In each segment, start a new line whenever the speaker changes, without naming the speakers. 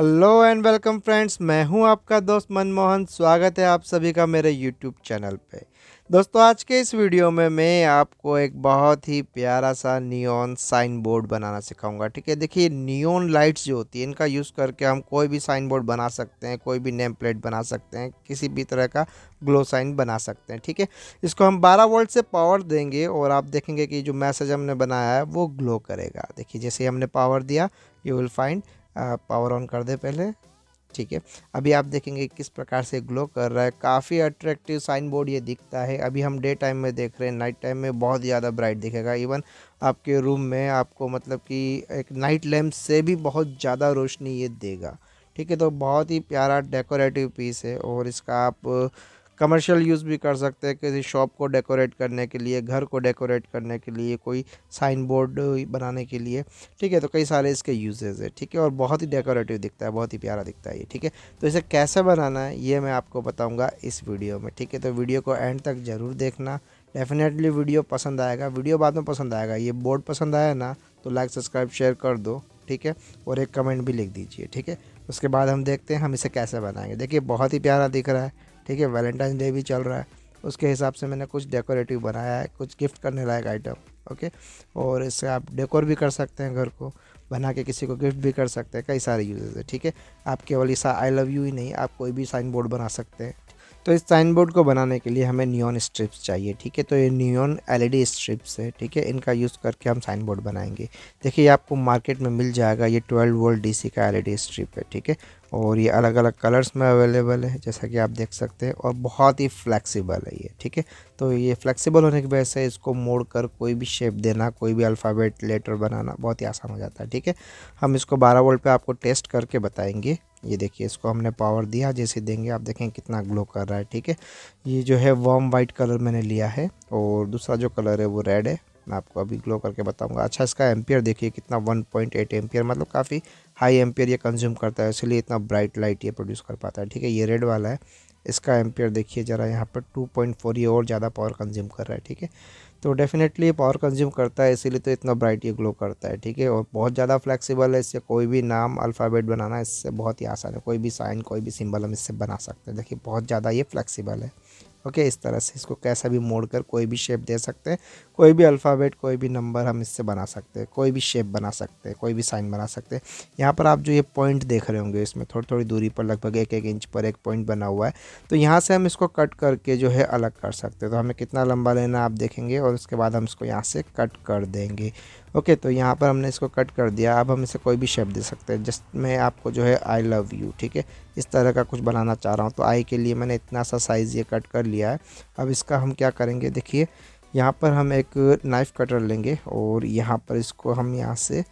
Hello and welcome friends मैं हूं आपका दोस्त मनमोहन स्वागत है आप सभी का मेरे यूट्यूब चैनल पे दोस्तों आज के इस वीडियो में मैं आपको एक बहुत ही प्यारा सा नियोन साइन बोर्ड बनाना सिखाऊंगा ठीक है देखिए नियोन लाइट्स जो होती है इनका यूज़ करके हम कोई भी साइन बोर्ड बना सकते हैं कोई भी नेम प्लेट बना सकते हैं किसी भी तरह का ग्लो साइन बना सकते हैं ठीक है इसको हम 12 वोल्ट से पावर देंगे और आप देखेंगे कि जो मैसेज हमने बनाया है वो ग्लो करेगा देखिए जैसे हमने पावर दिया you will find power on कर दे पहले ठीक है अभी आप देखेंगे किस प्रकार से ग्लो कर रहा है काफ़ी अट्रैक्टिव साइन बोर्ड ये दिखता है अभी हम डे टाइम में देख रहे हैं नाइट टाइम में बहुत ज़्यादा ब्राइट दिखेगा इवन आपके रूम में आपको मतलब कि एक नाइट लैम्प से भी बहुत ज़्यादा रोशनी ये देगा ठीक है तो बहुत ही प्यारा डेकोरेटिव पीस है और इसका आप कमर्शियल यूज़ भी कर सकते हैं किसी शॉप को डेकोरेट करने के लिए घर को डेकोरेट करने के लिए कोई साइन बोर्ड बनाने के लिए ठीक है तो कई सारे इसके यूजेज़ है ठीक है और बहुत ही डेकोरेटिव दिखता है बहुत ही प्यारा दिखता है ये ठीक है तो इसे कैसे बनाना है ये मैं आपको बताऊँगा इस वीडियो में ठीक है तो वीडियो को एंड तक ज़रूर देखना डेफिनेटली वीडियो पसंद आएगा वीडियो बाद में पसंद आएगा ये बोर्ड पसंद आया ना तो लाइक सब्सक्राइब शेयर कर दो ठीक है और एक कमेंट भी लिख दीजिए ठीक है उसके बाद हम देखते हैं हम इसे कैसे बनाएंगे देखिए बहुत ही प्यारा दिख रहा है ठीक है वैलेंटाइन डे भी चल रहा है उसके हिसाब से मैंने कुछ डेकोरेटिव बनाया है कुछ गिफ्ट करने लायक आइटम ओके और इससे आप डेकोर भी कर सकते हैं घर को बना के किसी को गिफ्ट भी कर सकते हैं कई सारे यूजेज है ठीक है आप केवल इस आई लव यू ही नहीं आप कोई भी साइन बोर्ड बना सकते हैं तो इस साइन बोर्ड को बनाने के लिए हमें न्यून स्ट्रिप्स चाहिए ठीक है तो ये ई एलईडी स्ट्रिप्स है ठीक है इनका यूज़ करके हम साइन बोर्ड बनाएंगे देखिए आपको मार्केट में मिल जाएगा ये ट्वेल्व वोल्ट डीसी का एलईडी स्ट्रिप है ठीक है और ये अलग अलग कलर्स में अवेलेबल है जैसा कि आप देख सकते हैं और बहुत ही फ्लेक्सिबल है ये ठीक है तो ये फ्लेक्सिबल होने की वजह से इसको मोड़ कर कोई भी शेप देना कोई भी अल्फ़ाबेट लेटर बनाना बहुत ही आसान हो जाता है ठीक है हम इसको 12 वोल्ट पे आपको टेस्ट करके बताएंगे ये देखिए इसको हमने पावर दिया जैसे देंगे आप देखें कितना ग्लो कर रहा है ठीक है ये जो है वॉम वाइट कलर मैंने लिया है और दूसरा जो कलर है वो रेड है मैं आपको अभी ग्लो करके बताऊंगा अच्छा इसका एम्पियर देखिए कितना 1.8 पॉइंट मतलब काफ़ी हाई एम्पियर ये कंज्यूम करता है इसलिए इतना ब्राइट लाइट ये प्रोड्यूस कर पाता है ठीक है ये रेड वाला है इसका एम्पियर देखिए ज़रा यहाँ पर टू पॉइंट फोर ये और ज़्यादा पावर कंज्यूम कर रहा है ठीक है तो डेफिनेटली ये पावर कंज्यूम करता है इसीलिए तो इतना ब्राइट ये ग्लो करता है ठीक है और बहुत ज़्यादा फ्लेक्सिबल है इससे कोई भी नाम अल्फ़ाबेट बनाना इससे बहुत ही आसान है कोई भी साइन कोई भी सिम्बल हम इससे बना सकते हैं देखिए बहुत ज़्यादा ये फ्लैक्सीबल है ओके इस तरह से इसको कैसा भी मोड़ कर कोई भी शेप दे सकते हैं कोई भी अल्फ़ाबेट कोई भी नंबर हम इससे बना सकते हैं कोई भी शेप बना सकते हैं कोई भी साइन बना सकते हैं यहाँ पर आप जो ये पॉइंट देख रहे होंगे इसमें थोड़ी थोड़ी दूरी पर लगभग एक एक इंच पर एक पॉइंट बना हुआ है तो यहाँ से हम इसको कट करके जो है अलग कर सकते हैं तो हमें कितना लंबा लेना आप देखेंगे और उसके बाद हम इसको यहाँ से कट कर देंगे ओके तो यहाँ पर हमने इसको कट कर दिया अब हम इसे कोई भी शेप दे सकते हैं जस्ट मैं आपको जो है आई लव यू ठीक है इस तरह का कुछ बनाना चाह रहा हूँ तो आई के लिए मैंने इतना सा साइज़ ये कट कर लिया है अब इसका हम क्या करेंगे देखिए यहाँ पर हम एक नाइफ़ कटर लेंगे और यहाँ पर इसको हम यहाँ से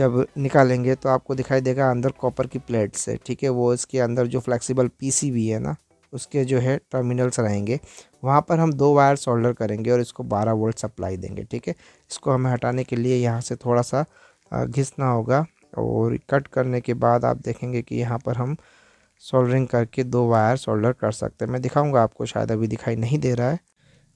जब निकालेंगे तो आपको दिखाई देगा अंदर कॉपर की प्लेट से ठीक है वो इसके अंदर जो फ्लेक्सिबल भी है ना उसके जो है टर्मिनल्स रहेंगे वहाँ पर हम दो वायर सोल्डर करेंगे और इसको 12 वोल्ट सप्लाई देंगे ठीक है इसको हमें हटाने के लिए यहाँ से थोड़ा सा घिसना होगा और कट करने के बाद आप देखेंगे कि यहाँ पर हम सोल्डरिंग करके दो वायर सोल्डर कर सकते हैं मैं दिखाऊंगा आपको शायद अभी दिखाई नहीं दे रहा है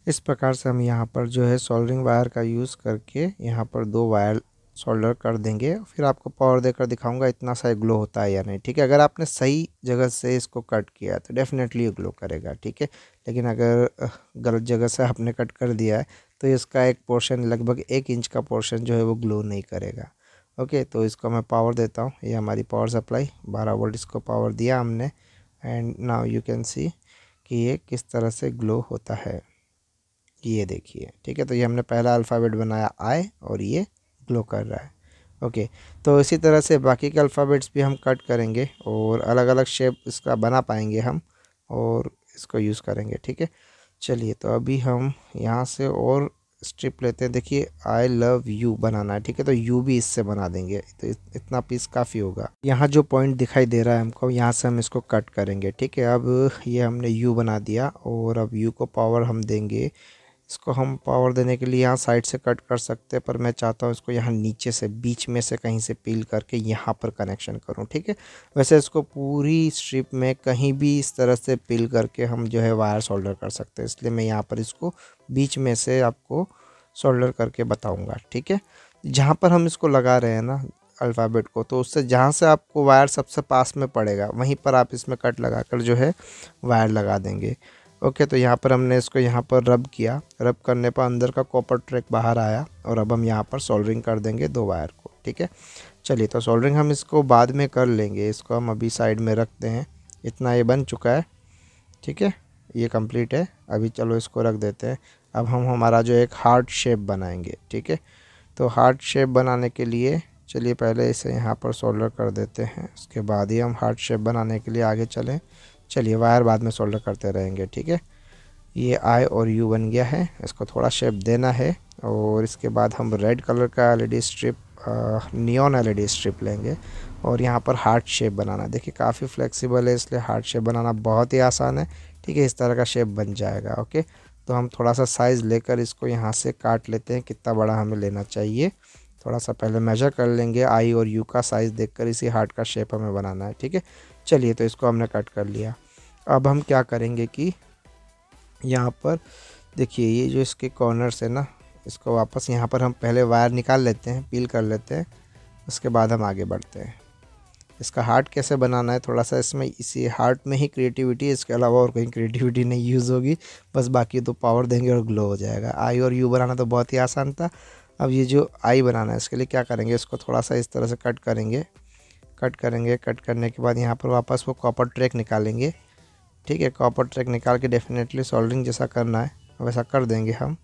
इस प्रकार से हम यहाँ पर जो है सोल्डरिंग वायर का यूज़ करके यहाँ पर दो वायर सोल्डर कर देंगे फिर आपको पावर देकर दिखाऊंगा इतना सा ग्लो होता है या नहीं ठीक है अगर आपने सही जगह से इसको कट किया तो डेफिनेटली ग्लो करेगा ठीक है लेकिन अगर गलत जगह से आपने कट कर दिया है तो इसका एक पोर्शन लगभग एक इंच का पोर्शन जो है वो ग्लो नहीं करेगा ओके तो इसको मैं पावर देता हूँ ये हमारी पावर सप्लाई बारह वोल्ट इसको पावर दिया हमने and now you can see कि ये किस तरह से ग्लो होता है ये देखिए ठीक है तो ये हमने पहला अल्फ़ाबेट बनाया आय और ये ग्लो कर रहा है ओके तो इसी तरह से बाकी के अल्फ़ाबेट्स भी हम कट करेंगे और अलग अलग शेप इसका बना पाएंगे हम और इसको यूज़ करेंगे ठीक है चलिए तो अभी हम यहाँ से और स्ट्रिप लेते हैं देखिए आई लव यू बनाना है ठीक है तो यू भी इससे बना देंगे तो इतना पीस काफ़ी होगा यहाँ जो पॉइंट दिखाई दे रहा है हमको यहाँ से हम इसको कट करेंगे ठीक है अब ये हमने यू बना दिया और अब यू को पावर हम देंगे इसको हम पावर देने के लिए यहाँ साइड से कट कर सकते हैं पर मैं चाहता हूँ इसको यहाँ नीचे से बीच में से कहीं से पील करके यहाँ पर कनेक्शन करूँ ठीक है वैसे इसको पूरी स्ट्रिप में कहीं भी इस तरह से पील करके हम जो है वायर सोल्डर कर सकते हैं इसलिए मैं यहाँ पर इसको बीच में से आपको सोल्डर करके बताऊँगा ठीक है जहाँ पर हम इसको लगा रहे हैं ना अल्फ़ाबेट को तो उससे जहाँ से आपको वायर सबसे पास में पड़ेगा वहीं पर आप इसमें कट लगा कर जो है वायर लगा देंगे ओके तो यहाँ पर हमने इसको यहाँ पर रब किया रब करने पर अंदर का कॉपर ट्रैक बाहर आया और अब हम यहाँ पर सोल्डरिंग कर देंगे दो वायर को ठीक है चलिए तो सोल्डरिंग हम इसको बाद में कर लेंगे इसको हम अभी साइड में रखते हैं इतना ये बन चुका है ठीक है ये कंप्लीट है अभी चलो इसको रख देते हैं अब हम हमारा जो एक हार्ट शेप बनाएंगे ठीक है तो हार्ट शेप बनाने के लिए चलिए पहले इसे यहाँ पर सोल्डर कर देते हैं उसके बाद ही हम हार्ट शेप बनाने के लिए आगे चलें चलिए वायर बाद में सोल्डर करते रहेंगे ठीक है ये आई और यू बन गया है इसको थोड़ा शेप देना है और इसके बाद हम रेड कलर का LED strip neon LED strip लेंगे और यहाँ पर हार्ट शेप बनाना देखिए काफ़ी फ्लेक्सिबल है इसलिए हार्ट शेप बनाना बहुत ही आसान है ठीक है इस तरह का शेप बन जाएगा ओके तो हम थोड़ा सा साइज़ लेकर इसको यहाँ से काट लेते हैं कितना बड़ा हमें लेना चाहिए थोड़ा सा पहले मेजर कर लेंगे आई और यू का साइज़ देखकर इसी हार्ट का शेप हमें बनाना है ठीक है चलिए तो इसको हमने कट कर लिया अब हम क्या करेंगे कि यहाँ पर देखिए ये जो इसके कॉर्नर्स है ना इसको वापस यहाँ पर हम पहले वायर निकाल लेते हैं पील कर लेते हैं उसके बाद हम आगे बढ़ते हैं इसका हार्ट कैसे बनाना है थोड़ा सा इसमें इसी हार्ट में ही क्रिएटिविटी इसके अलावा और कहीं क्रिएटिविटी नहीं यूज़ होगी बस बाकी तो पावर देंगे और ग्लो हो जाएगा आई और यू बनाना तो बहुत ही आसान था अब ये जो आई बनाना है इसके लिए क्या करेंगे इसको थोड़ा सा इस तरह से कट करेंगे कट करेंगे कट करने के बाद यहाँ पर वापस वो कॉपर ट्रैक निकालेंगे ठीक है कॉपर ट्रैक निकाल के डेफिनेटली सोल्डरिंग जैसा करना है वैसा कर देंगे हम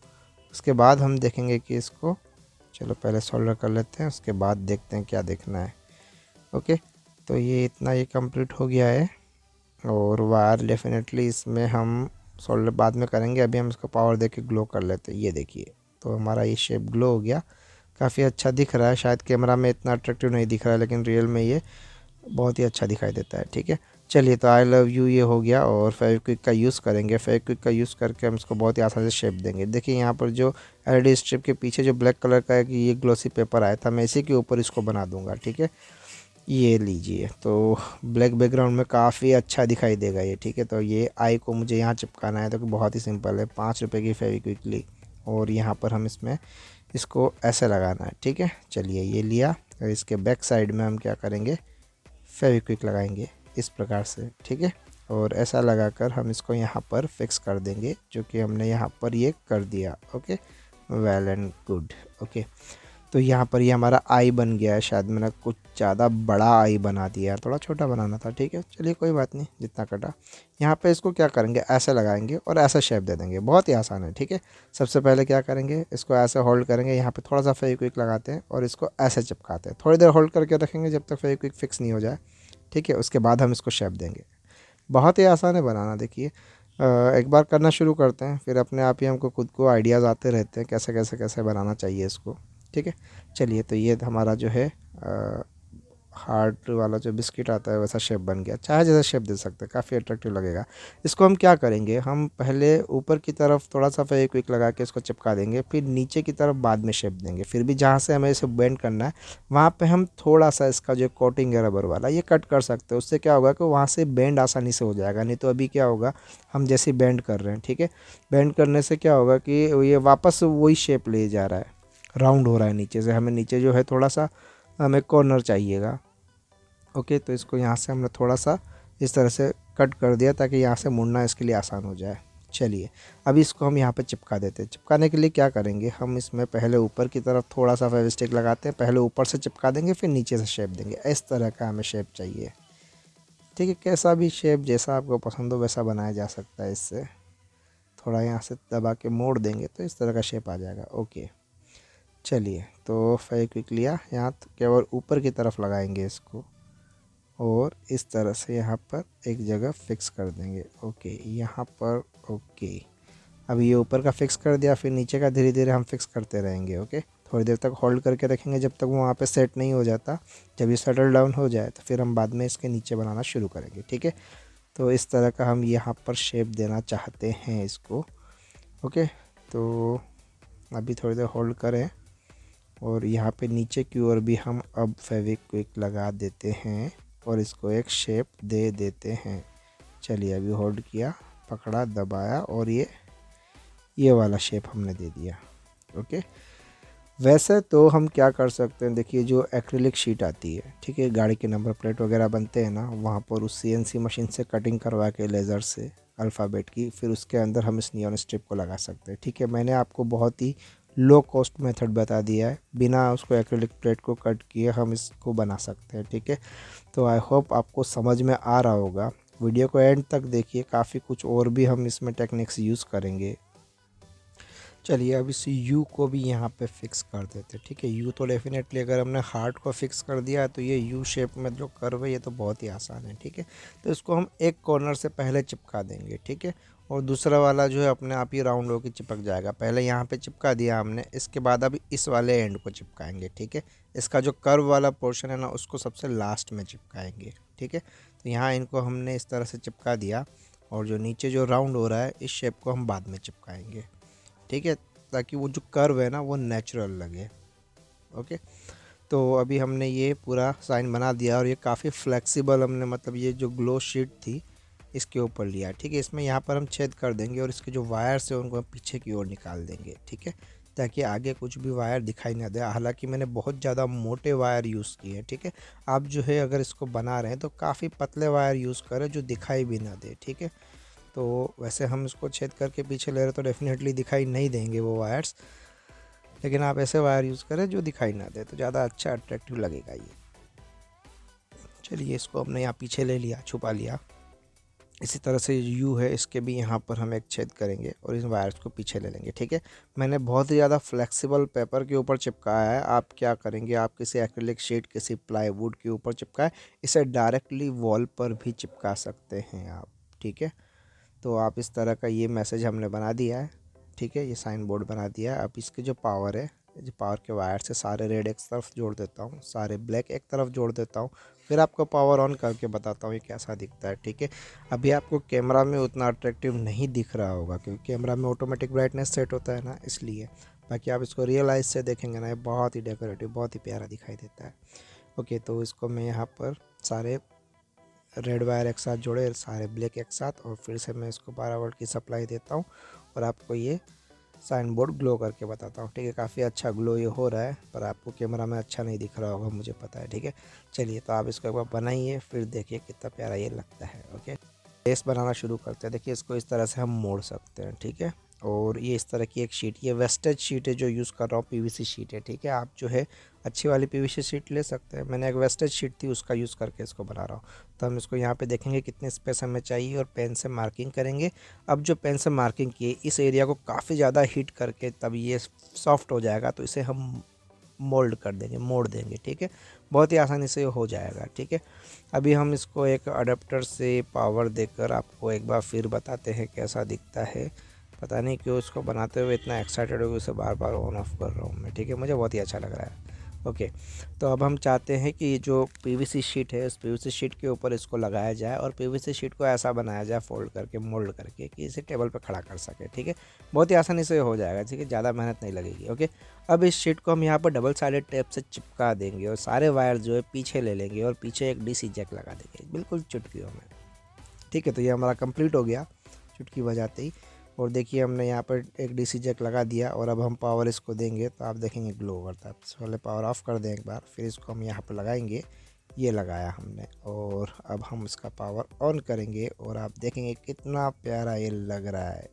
उसके बाद हम देखेंगे कि इसको चलो पहले सोल्डर कर लेते हैं उसके बाद देखते हैं क्या देखना है ओके तो ये इतना ये कंप्लीट हो गया है और वायर डेफिनेटली इसमें हम सोल्डर बाद में करेंगे अभी हम इसको पावर दे के ग्लो कर लेते हैं ये देखिए तो हमारा ये शेप ग्लो हो गया काफ़ी अच्छा दिख रहा है शायद कैमरा में इतना अट्रैक्टिव नहीं दिख रहा है लेकिन रियल में ये बहुत ही अच्छा दिखाई देता है ठीक है चलिए तो आई लव यू ये हो गया और फेविक्विक का यूज़ करेंगे फेविक्विक का यूज़ करके हम इसको बहुत ही आसानी से शेप देंगे देखिए यहाँ पर जो एल स्ट्रिप के पीछे जो ब्लैक कलर का कि ये ग्लोसी पेपर आया था मैं इसी के ऊपर इसको बना दूंगा ठीक है ये लीजिए तो ब्लैक बैकग्राउंड में काफ़ी अच्छा दिखाई देगा ये ठीक है तो ये आई को मुझे यहाँ चिपकाना है तो बहुत ही सिंपल है पाँच रुपये की फेविक्विक ली और यहाँ पर हम इसमें इसको ऐसे लगाना है ठीक है चलिए ये लिया और इसके बैक साइड में हम क्या करेंगे फेविक्विक लगाएंगे इस प्रकार से ठीक है और ऐसा लगाकर हम इसको यहाँ पर फिक्स कर देंगे जो कि हमने यहाँ पर ये कर दिया okay well and good okay तो यहाँ पर ये यह हमारा आई बन गया है शायद मैंने कुछ ज़्यादा बड़ा आई बना दिया है थोड़ा छोटा बनाना था ठीक है चलिए कोई बात नहीं जितना कटा यहाँ पे इसको क्या करेंगे ऐसे लगाएंगे और ऐसा शेप दे देंगे बहुत ही आसान है ठीक है सबसे पहले क्या करेंगे इसको ऐसे होल्ड करेंगे यहाँ पे थोड़ा सा क्विक लगाते हैं और इसको ऐसे चिपकाते हैं थोड़ी देर होल्ड करके रखेंगे जब तक क्विक फिक्स नहीं हो जाए ठीक है उसके बाद हम इसको शेप देंगे बहुत ही आसान है बनाना देखिए एक बार करना शुरू करते हैं फिर अपने आप ही हमको खुद को आइडियाज़ आते रहते हैं कैसे कैसे कैसे बनाना चाहिए इसको ठीक है चलिए तो ये हमारा जो है हार्ट वाला जो बिस्किट आता है वैसा शेप बन गया चाहे जैसा शेप दे सकते हैं काफ़ी अट्रैक्टिव लगेगा इसको हम क्या करेंगे हम पहले ऊपर की तरफ थोड़ा सा फेक विक लगा के इसको चिपका देंगे फिर नीचे की तरफ बाद में शेप देंगे फिर भी जहाँ से हमें इसे बेंड करना है वहाँ पे हम थोड़ा सा इसका जो कोटिंग है रबर वाला ये कट कर सकते हैं उससे क्या होगा कि वहाँ से बैंड आसानी से हो जाएगा नहीं तो अभी क्या होगा हम जैसे बैंड कर रहे हैं ठीक है बैंड करने से क्या होगा कि ये वापस वही शेप ले जा रहा है राउंड हो रहा है नीचे से हमें नीचे जो है थोड़ा सा हमें कॉर्नर चाहिएगा ओके तो इसको यहाँ से हमने थोड़ा सा इस तरह से कट कर दिया ताकि यहाँ से मुड़ना इसके लिए आसान हो जाए चलिए अभी इसको हम यहाँ पर चिपका देते हैं चिपकाने के लिए क्या करेंगे हम इसमें पहले ऊपर की तरफ थोड़ा सा फेविस्टिक लगाते हैं पहले ऊपर से चिपका देंगे फिर नीचे से शेप देंगे इस तरह का हमें शेप चाहिए ठीक है कैसा भी शेप जैसा आपको पसंद हो वैसा बनाया जा सकता है इससे थोड़ा यहाँ से दबा के मोड़ देंगे तो इस तरह का शेप आ जाएगा ओके चलिए तो फेविक्विक लिया यहाँ तो केवल ऊपर की तरफ लगाएंगे इसको और इस तरह से यहाँ पर एक जगह फिक्स कर देंगे ओके यहाँ पर ओके अब ये ऊपर का फिक्स कर दिया फिर नीचे का धीरे धीरे हम फिक्स करते रहेंगे ओके थोड़ी देर तक होल्ड करके रखेंगे जब तक वो वहाँ पे सेट नहीं हो जाता जब ये सेटल डाउन हो जाए तो फिर हम बाद में इसके नीचे बनाना शुरू करेंगे ठीक है तो इस तरह का हम यहाँ पर शेप देना चाहते हैं इसको ओके तो अभी थोड़ी देर होल्ड करें और यहाँ पे नीचे की ओर भी हम अब फेविक्विक लगा देते हैं और इसको एक शेप दे देते हैं चलिए अभी होल्ड किया पकड़ा दबाया और ये ये वाला शेप हमने दे दिया ओके वैसे तो हम क्या कर सकते हैं देखिए जो एक्रिलिक शीट आती है ठीक है गाड़ी के नंबर प्लेट वगैरह बनते हैं ना वहाँ पर उस सी मशीन से कटिंग करवा के लेज़र से अल्फ़ाबेट की फिर उसके अंदर हम इस नियन स्ट्रिप को लगा सकते हैं ठीक है मैंने आपको बहुत ही लो कॉस्ट मेथड बता दिया है बिना उसको एक्रेलिक प्लेट को कट किए हम इसको बना सकते हैं ठीक है तो आई होप आपको समझ में आ रहा होगा वीडियो को एंड तक देखिए काफ़ी कुछ और भी हम इसमें टेक्निक्स यूज़ करेंगे चलिए अब इस यू को भी यहाँ पे फिक्स कर देते हैं ठीक है यू तो डेफिनेटली अगर हमने हार्ट को फिक्स कर दिया तो ये यू शेप में जो कर्व है ये तो बहुत ही आसान है ठीक है तो इसको हम एक कॉर्नर से पहले चिपका देंगे ठीक है और दूसरा वाला जो है अपने आप ही राउंड होकर चिपक जाएगा पहले यहाँ पे चिपका दिया हमने इसके बाद अभी इस वाले एंड को चिपकाएंगे ठीक है इसका जो कर्व वाला पोर्शन है ना उसको सबसे लास्ट में चिपकाएंगे ठीक है तो यहाँ इनको हमने इस तरह से चिपका दिया और जो नीचे जो राउंड हो रहा है इस शेप को हम बाद में चिपकाएंगे ठीक है ताकि वो जो कर्व है ना वो नेचुरल लगे ओके तो अभी हमने ये पूरा साइन बना दिया और ये काफ़ी फ्लेक्सिबल हमने मतलब ये जो ग्लो शीट थी इसके ऊपर लिया ठीक है इसमें यहाँ पर हम छेद कर देंगे और इसके जो वायर्स है उनको हम पीछे की ओर निकाल देंगे ठीक है ताकि आगे कुछ भी वायर दिखाई ना दे हालांकि मैंने बहुत ज़्यादा मोटे वायर यूज़ किए हैं ठीक है आप जो है अगर इसको बना रहे हैं तो काफ़ी पतले वायर यूज़ करें जो दिखाई भी ना दे ठीक है तो वैसे हम इसको छेद करके पीछे ले रहे तो डेफिनेटली दिखाई नहीं देंगे वो वायर्स लेकिन आप ऐसे वायर यूज़ करें जो दिखाई ना दे तो ज़्यादा अच्छा अट्रैक्टिव लगेगा ये चलिए इसको हमने यहाँ पीछे ले लिया छुपा लिया इसी तरह से यू है इसके भी यहाँ पर हम एक छेद करेंगे और इन वायर्स को पीछे ले लेंगे ठीक है मैंने बहुत ही ज़्यादा फ्लेक्सिबल पेपर के ऊपर चिपकाया है आप क्या करेंगे आप किसी एक्रेलिक शीट किसी प्लाईवुड के ऊपर चिपकाए इसे डायरेक्टली वॉल पर भी चिपका सकते हैं आप ठीक है तो आप इस तरह का ये मैसेज हमने बना दिया है ठीक है ये साइन बोर्ड बना दिया है अब इसके जो पावर है जो पावर के वायर से सारे रेड एक तरफ जोड़ देता हूँ सारे ब्लैक एक तरफ जोड़ देता हूँ फिर आपको पावर ऑन करके बताता हूँ ये कैसा दिखता है ठीक है अभी आपको कैमरा में उतना अट्रैक्टिव नहीं दिख रहा होगा क्योंकि कैमरा में ऑटोमेटिक ब्राइटनेस सेट होता है ना इसलिए बाकी आप इसको रियलाइज से देखेंगे ना ये बहुत ही डेकोरेटिव बहुत ही प्यारा दिखाई देता है ओके तो इसको मैं यहाँ पर सारे रेड वायर एक साथ जोड़े सारे ब्लैक एक साथ और फिर से मैं इसको बारह वोल्ट की सप्लाई देता हूँ और आपको ये साइन बोर्ड ग्लो करके बताता हूँ ठीक है काफ़ी अच्छा ग्लो ये हो रहा है पर आपको कैमरा में अच्छा नहीं दिख रहा होगा मुझे पता है ठीक है चलिए तो आप इसको एक बार बनाइए फिर देखिए कितना प्यारा ये लगता है ओके बेस बनाना शुरू करते हैं देखिए इसको इस तरह से हम मोड़ सकते हैं ठीक है और ये इस तरह की एक शीट ये वेस्टेज शीट है जो यूज़ कर रहा हूँ पीवीसी शीट है ठीक है आप जो है अच्छी वाली पीवीसी शीट ले सकते हैं मैंने एक वेस्टेज शीट थी उसका यूज़ करके इसको बना रहा हूँ तो हम इसको यहाँ पे देखेंगे कितने स्पेस हमें चाहिए और पेन से मार्किंग करेंगे अब जो पेन से मार्किंग किए इस एरिया को काफ़ी ज़्यादा हीट करके तब ये सॉफ्ट हो जाएगा तो इसे हम मोल्ड कर देंगे मोड़ देंगे ठीक है बहुत ही आसानी से हो जाएगा ठीक है अभी हम इसको एक अडेप्टर से पावर देकर आपको एक बार फिर बताते हैं कैसा दिखता है पता नहीं क्यों उसको बनाते हुए इतना एक्साइटेड हो उसे बार बार ऑन ऑफ कर रहा हूँ मैं ठीक है मुझे बहुत ही अच्छा लग रहा है ओके तो अब हम चाहते हैं कि जो पी शीट है उस पी शीट के ऊपर इसको लगाया जाए और पी शीट को ऐसा बनाया जाए फोल्ड करके मोल्ड करके कि इसे टेबल पर खड़ा कर सके ठीक है बहुत ही आसानी से हो जाएगा ठीक है ज़्यादा मेहनत नहीं लगेगी ओके अब इस शीट को हम यहाँ पर डबल साइडेड टेप से चिपका देंगे और सारे वायर जो है पीछे ले लेंगे और पीछे एक डी जैक लगा देंगे बिल्कुल चुटकी में ठीक है तो ये हमारा कंप्लीट हो गया चुटकी बजाते ही और देखिए हमने यहाँ पर एक डीसी जैक लगा दिया और अब हम पावर इसको देंगे तो आप देखेंगे ग्लो करता है सबसे पहले पावर ऑफ़ कर दें एक बार फिर इसको हम यहाँ पर लगाएंगे ये लगाया हमने और अब हम इसका पावर ऑन करेंगे और आप देखेंगे कितना प्यारा ये लग रहा है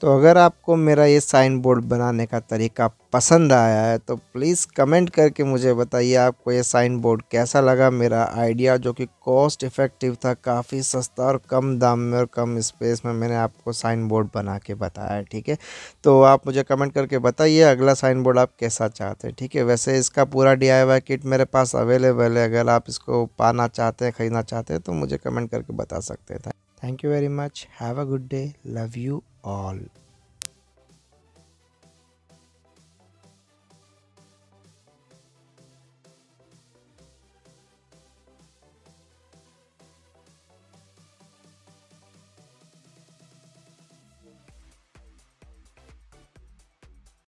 तो अगर आपको मेरा ये साइन बोर्ड बनाने का तरीका पसंद आया है तो प्लीज़ कमेंट करके मुझे बताइए आपको ये साइन बोर्ड कैसा लगा मेरा आइडिया जो कि कॉस्ट इफ़ेक्टिव था काफ़ी सस्ता और कम दाम में और कम स्पेस में मैंने आपको साइन बोर्ड बना के बताया है ठीक है तो आप मुझे कमेंट करके बताइए अगला साइन बोर्ड आप कैसा चाहते हैं ठीक है वैसे इसका पूरा डी किट मेरे पास अवेलेबल है अगर आप इसको पाना चाहते हैं ख़रीदना चाहते हैं तो मुझे कमेंट करके बता सकते हैं Thank you very much. Have a good day. Love you all.